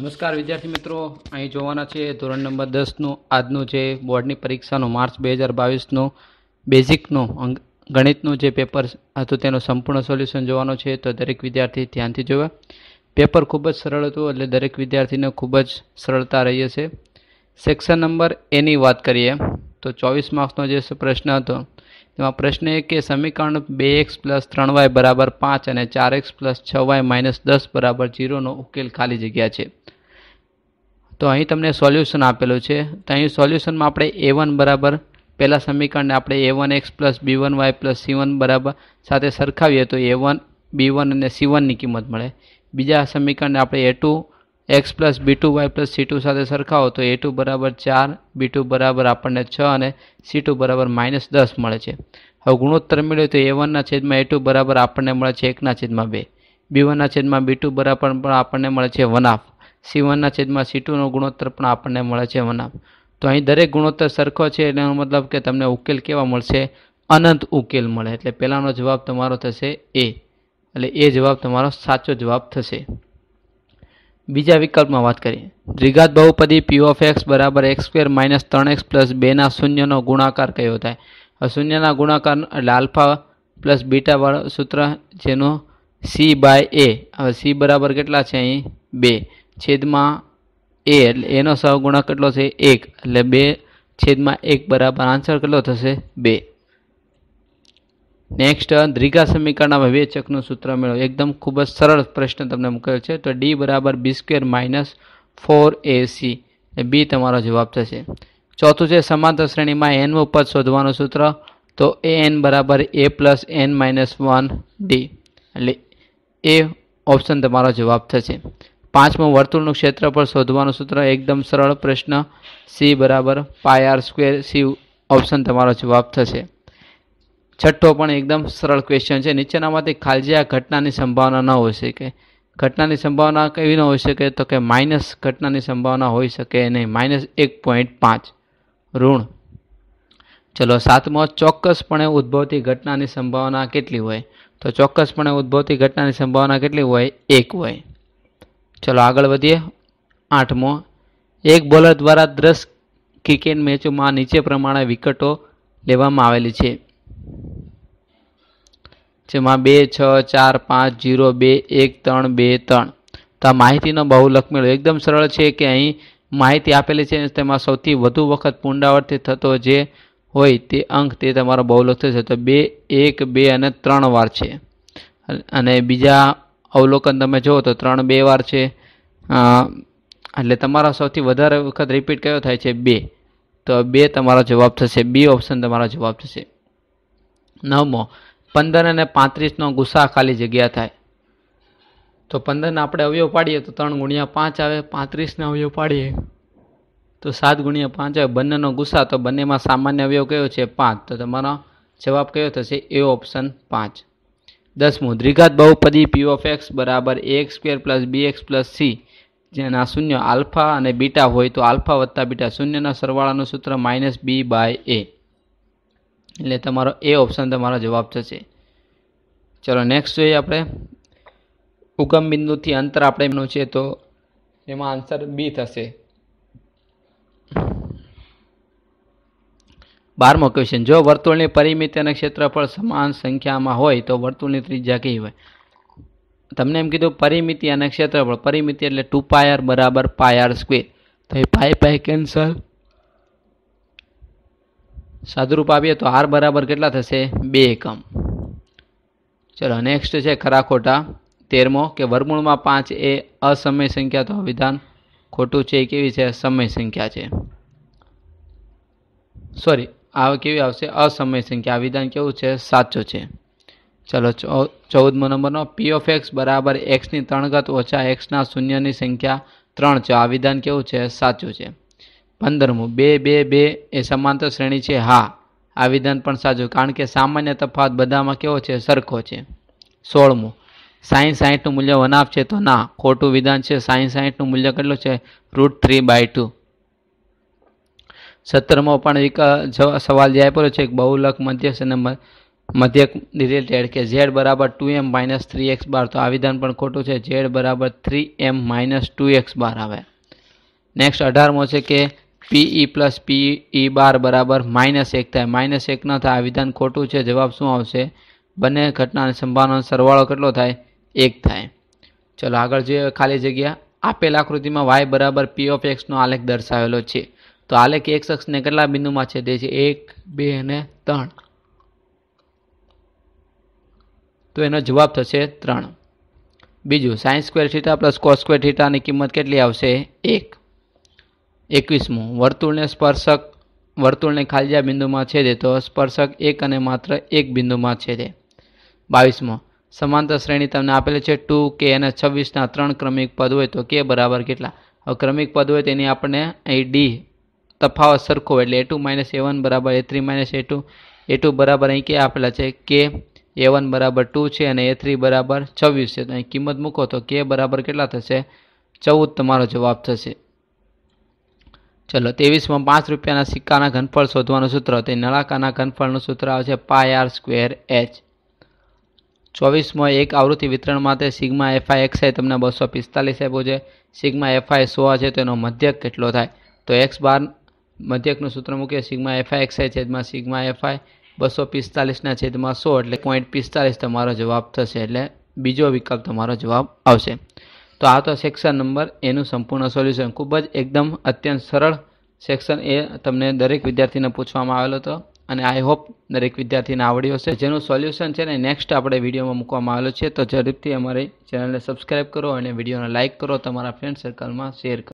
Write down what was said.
નમસ્કાર વિદ્યાર્થી મિત્રો અહીં જોવાના છે ધોરણ નંબર દસનું આજનું જે બોર્ડની પરીક્ષાનું માર્ચ બે હજાર બાવીસનું બેઝિકનું અંગ ગણિતનું જે પેપર હતું તેનું સંપૂર્ણ સોલ્યુશન જોવાનો છે તો દરેક વિદ્યાર્થી ધ્યાનથી જોવા પેપર ખૂબ જ સરળ હતું એટલે દરેક વિદ્યાર્થીને ખૂબ જ સરળતા રહી છે સેક્શન નંબર એની વાત કરીએ તો ચોવીસ માર્ક્સનો જે પ્રશ્ન હતો તેમાં પ્રશ્ન એ કે સમીકરણ બે એક્સ પ્લસ ત્રણ વાય બરાબર પાંચ અને ચાર એક્સ પ્લસ છ વાય માઇનસ દસ બરાબર જીરોનો ઉકેલ ખાલી જગ્યા છે તો અહીં તમને સોલ્યુશન આપેલું છે તો અહીં સોલ્યુશનમાં આપણે એ વન બરાબર પહેલાં સમીકરણને આપણે a one x plus b one y plus c one બરાબર સાથે સરખાવીએ તો એ વન બી વન અને સી વનની કિંમત મળે બીજા સમીકરણને આપણે a two x plus b two y plus c two સાથે સરખાવો તો એ ટુ બરાબર ચાર બી ટુ બરાબર આપણને છ અને સી ટુ બરાબર માઇનસ દસ મળે છે હવે ગુણોત્તર મેળવ્યો તો એ વનના છેદમાં એ ટુ બરાબર આપણને મળે છે એકના છેદમાં બે બી વનના છેદમાં બી ટુ બરાબર પણ આપણને મળે છે વન હાફ સી વનના છેદમાં સી ટુનો ગુણોત્તર પણ આપણને મળે છે વના તો અહીં દરેક ગુણોત્તર સરખો છે એનો મતલબ કે તમને ઉકેલ કેવા મળશે અનંત ઉકેલ મળે એટલે પહેલાંનો જવાબ તમારો થશે એ એટલે એ જવાબ તમારો સાચો જવાબ થશે બીજા વિકલ્પમાં વાત કરીએ દ્વિઘાત બહુપદી પી ઓફ એક્સ બરાબર એક્સ સ્ક્વેર માઇનસ ત્રણ એક્સ પ્લસ બેના શૂન્યનો ગુણાકાર કયો થાય શૂન્યના ગુણાકાર એટલે આલ્ફા પ્લસ બીટાવાળું સૂત્ર જેનો સી બાય એ હવે સી બરાબર કેટલા છે અહીં બે છેદમાં એ એટલે એનો સહગુણક કેટલો છે એક એટલે બે છેદમાં એક બરાબર આન્સર કેટલો થશે બે નેક્સ્ટ દ્રિગા સમીકરણના વિવેચકનું સૂત્ર મેળવો એકદમ ખૂબ જ સરળ પ્રશ્ન તમને મૂકેલો છે તો ડી બરાબર b square minus four a b તમારો જવાબ થશે ચોથું છે સમાંતર શ્રેણીમાં એનનું પદ શોધવાનું સૂત્ર તો એ એન બરાબર a plus n minus one d એટલે એ ઓપ્શન તમારો જવાબ થશે પાંચમું વર્તુળનું ક્ષેત્રફળ શોધવાનું સૂત્ર એકદમ સરળ પ્રશ્ન સી બરાબર pi r square C option તમારો જવાબ થશે છઠ્ઠો પણ એકદમ સરળ ક્વેશ્ચન છે નીચેનામાંથી ખાલજી આ ઘટનાની સંભાવના ન હોઈ શકે ઘટનાની સંભાવના કેવી ન હોઈ શકે તો કે માઇનસ ઘટનાની સંભાવના હોઈ શકે નહીં માઇનસ એક પોઈન્ટ પાંચ ઋણ ચલો સાતમો ચોક્કસપણે ઉદ્ભવતી ઘટનાની સંભાવના કેટલી હોય તો ચોક્કસપણે ઉદ્ભવતી ઘટનાની સંભાવના કેટલી હોય એક હોય ચલો આગળ વધીએ આઠમો એક બોલર દ્વારા દસ ક્રિકેટ મેચોમાં નીચે પ્રમાણે વિકેટો લેવામાં આવેલી છે જેમાં બે છ ચાર પાંચ જીરો બે એક ત્રણ બે ત્રણ તો આ માહિતીનો બહુલક મેળો એકદમ સરળ છે કે અહીં માહિતી આપેલી છે તેમાં સૌથી વધુ વખત પુનરાવર્તિત થતો જે હોય તે અંક તે તમારો બહુલક થશે તો બે એક બે અને ત્રણ વાર છે અને બીજા અવલોકન તમે જુઓ તો ત્રણ બે વાર છે એટલે તમારા સૌથી વધારે વખત રિપીટ કયો થાય છે બે તો બે તમારો જવાબ થશે બી ઓપ્શન તમારો જવાબ થશે નવમો પંદર અને પાંત્રીસનો ગુસ્સા ખાલી જગ્યા થાય તો પંદરને આપણે અવયવ પાડીએ તો ત્રણ ગુણ્યા પાંચ આવે પાંત્રીસને અવયવ પાડીએ તો સાત ગુણ્યા પાંચ આવે બંનેનો ગુસ્સા તો બંનેમાં સામાન્ય અવયવ કયો છે પાંચ તો તમારો જવાબ કયો થશે એ ઓપ્શન પાંચ દસમું દ્વિઘાત બહુપદી પી ઓફ એક્સ બરાબર a x square plus b x plus c જેના શૂન્ય આલ્ફા અને બીટા હોય તો આલ્ફા વત્તા બીટા શૂન્યના સરવાળાનું સૂત્ર માઇનસ બી બાય એ એટલે તમારો એ ઓપ્શન તમારો જવાબ થશે ચલો નેક્સ્ટ જોઈએ આપણે ઉગમ બિંદુથી અંતર આપણે એમનું છે તો એમાં આન્સર બી થશે બારમો ક્વેશ્ચન જો વર્તુળની પરિમિતિ અને ક્ષેત્રફળ સમાન સંખ્યામાં હોય તો વર્તુળની ત્રિજ્યા કઈ હોય તમને એમ કીધું પરિમિતિ અને ક્ષેત્રફળ પરિમિતિ એટલે ટુ પાયર બરાબર પાયર સ્ક્વેર તો એ પાય પાય કેન્સલ સાદુરૂપ આપીએ તો આર બરાબર કેટલા થશે બે એકમ ચલો નેક્સ્ટ છે ખરા ખોટા તેરમો કે વરમૂળમાં પાંચ એ અસમય સંખ્યા તો વિધાન ખોટું છે એ કેવી છે સમય સંખ્યા છે સોરી આ કેવી આવશે અસમય સંખ્યા આ વિધાન કેવું છે સાચું છે ચલો ચૌદમો નંબરનો પી ઓફ એક્સ બરાબર એક્સની ત્રણ ઓછા એક્સના શૂન્યની સંખ્યા ત્રણ છે આ વિધાન કેવું છે સાચું છે પંદરમું બે બે બે એ સમાંતર શ્રેણી છે હા આ વિધાન પણ સાચું કારણ કે સામાન્ય તફાત બધામાં કેવો છે સરખો છે સોળમું સાઈન્સ સાહીઠનું મૂલ્ય વન છે તો ના ખોટું વિધાન છે સાઈન્સ સાહીઠનું મૂલ્ય કેટલું છે રૂટ થ્રી બાય ટુ સત્તરમો પણ એક સવાલ જે આપ્યો છે બહુલક મધ્યક અને મધ્યક રિલેટેડ કે ઝેડ બરાબર two M minus three X bar તો આવિધાન પણ ખોટું છે ઝેડ બરાબર three M minus two X bar આવે નેક્સ્ટ અઢારમો છે કે પીઈ પ્લસ પીઈ બાર બરાબર માઇનસ એક થાય માઇનસ એક ન થાય આ વિધાન ખોટું છે જવાબ શું આવશે બંને ઘટનાની સંભાવનાનો સરવાળો કેટલો થાય એક થાય ચલો આગળ જોઈએ ખાલી જગ્યા આપેલ આકૃતિમાં વાય બરાબર પી ઓફ એક્સનો આલેખ દર્શાવેલો છે તો આલેખ એક શખ્સને કેટલા બિંદુમાં છે તે છે એક બે અને ત્રણ તો એનો જવાબ થશે ત્રણ બીજું sine square theta plus cos square થીટાની કિંમત કેટલી આવશે એક એકવીસમું વર્તુળને સ્પર્શક વર્તુળને ખાલજા બિંદુમાં છે છેદે તો સ્પર્શક એક અને માત્ર એક બિંદુમાં છે છેદે બાવીસમો સમાંતર શ્રેણી તમને આપેલી છે ટુ કે અને છવ્વીસના ત્રણ ક્રમિક પદ હોય તો કે બરાબર કેટલા હવે ક્રમિક પદ હોય તેની આપણને અહીં ડી તફાવત સરખો એટલે a two minus a one બરાબર a three minus a two a two બરાબર અહીં કે આપેલા છે કે એ વન બરાબર ટુ છે અને એ થ્રી બરાબર છવ્વીસ છે તો અહીં કિંમત મૂકો તો કે બરાબર કેટલા થશે ચૌદ તમારો જવાબ થશે ચલો ત્રેવીસમાં પાંચ રૂપિયાના સિક્કાના ઘનફળ શોધવાનું સૂત્ર તે નળાકાના ઘનફળનું સૂત્ર આવશે પાય આર સ્ક્વેર એચ ચોવીસમાં એક આવૃત્તિ વિતરણ માટે સિગ્મા એફઆઈ એક્સઆઈ તમને બસો પિસ્તાલીસ આપ્યું છે સિગ્મા એફઆઈ સો છે તેનો મધ્યક કેટલો થાય તો એક્સ બાર મધ્યકનું સૂત્ર મૂકીએ સિગ્મા એફઆઈ એક્સઆઈ છેદમાં સિગ્મા એફઆઈ બસો પિસ્તાલીસના છેદમાં સો એટલે પોઈન્ટ પિસ્તાલીસ તમારો જવાબ થશે એટલે બીજો વિકલ્પ તમારો જવાબ આવશે તો આ તો સેક્શન નંબર એનું સંપૂર્ણ સોલ્યુશન ખૂબ જ એકદમ અત્યંત સરળ સેક્શન એ તમને દરેક વિદ્યાર્થીને પૂછવામાં આવેલો હતો અને આઈ હોપ દરેક વિદ્યાર્થીને આવડ્યો હશે જેનું સોલ્યુશન છે ને નેક્સ્ટ આપણે વિડીયોમાં મૂકવામાં આવેલું છે તો ઝડપથી અમારી ચેનલને સબસ્ક્રાઈબ કરો અને વિડીયોને લાઇક કરો તમારા ફ્રેન્ડ સર્કલમાં શેર કરો